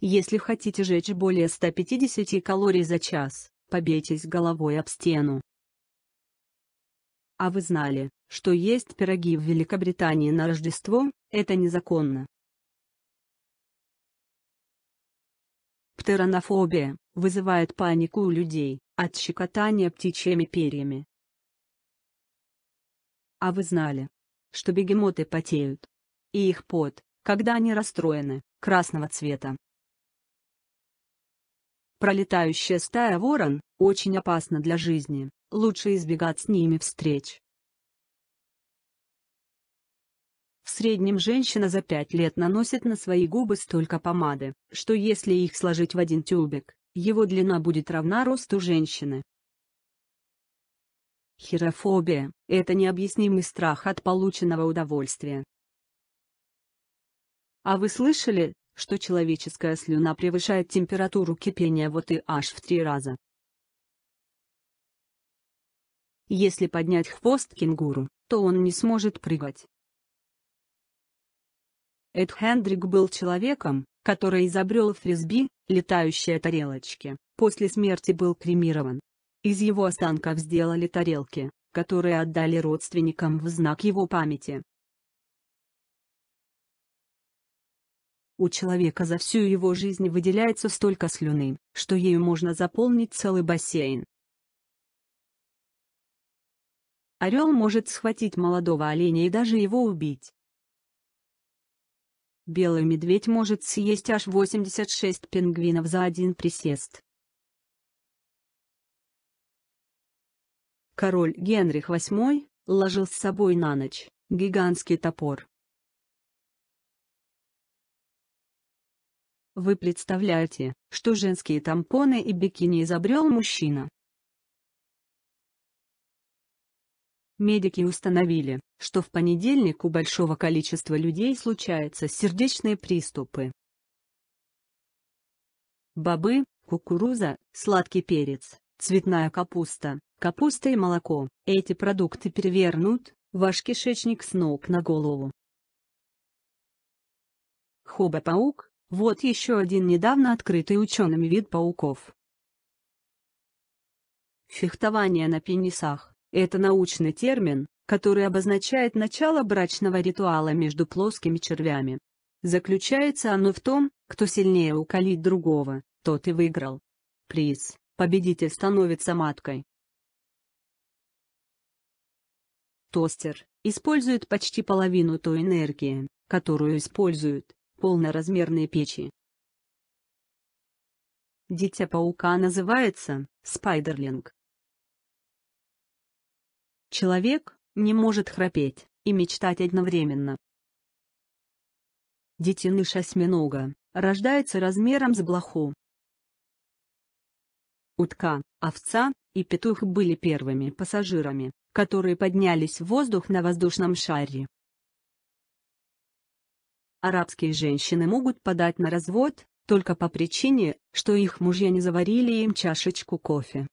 Если хотите жечь более 150 калорий за час, побейтесь головой об стену. А вы знали, что есть пироги в Великобритании на Рождество, это незаконно. Птеранофобия вызывает панику у людей от щекотания птичьими перьями. А вы знали, что бегемоты потеют? И их пот, когда они расстроены, красного цвета. Пролетающая стая ворон очень опасна для жизни, лучше избегать с ними встреч. В среднем женщина за 5 лет наносит на свои губы столько помады, что если их сложить в один тюбик, его длина будет равна росту женщины. Херофобия – это необъяснимый страх от полученного удовольствия. А вы слышали, что человеческая слюна превышает температуру кипения вот и аж в три раза. Если поднять хвост кенгуру, то он не сможет прыгать. Эд Хендрик был человеком, который изобрел фрисби, летающие тарелочки, после смерти был кремирован. Из его останков сделали тарелки, которые отдали родственникам в знак его памяти. У человека за всю его жизнь выделяется столько слюны, что ею можно заполнить целый бассейн. Орел может схватить молодого оленя и даже его убить. Белый медведь может съесть аж 86 пингвинов за один присест. Король Генрих VIII ложил с собой на ночь гигантский топор, Вы представляете, что женские тампоны и бикини изобрел мужчина? Медики установили, что в понедельник у большого количества людей случаются сердечные приступы. Бобы, кукуруза, сладкий перец, цветная капуста, капуста и молоко – эти продукты перевернут ваш кишечник с ног на голову. Хоба-паук вот еще один недавно открытый учеными вид пауков. Фехтование на пенисах – это научный термин, который обозначает начало брачного ритуала между плоскими червями. Заключается оно в том, кто сильнее уколит другого, тот и выиграл. Приз – победитель становится маткой. Тостер – использует почти половину той энергии, которую использует полноразмерные печи. Дитя паука называется спайдерлинг. Человек не может храпеть и мечтать одновременно. Детеныш осьминога рождается размером с блоху. Утка, овца и петух были первыми пассажирами, которые поднялись в воздух на воздушном шаре арабские женщины могут подать на развод, только по причине, что их мужья не заварили им чашечку кофе.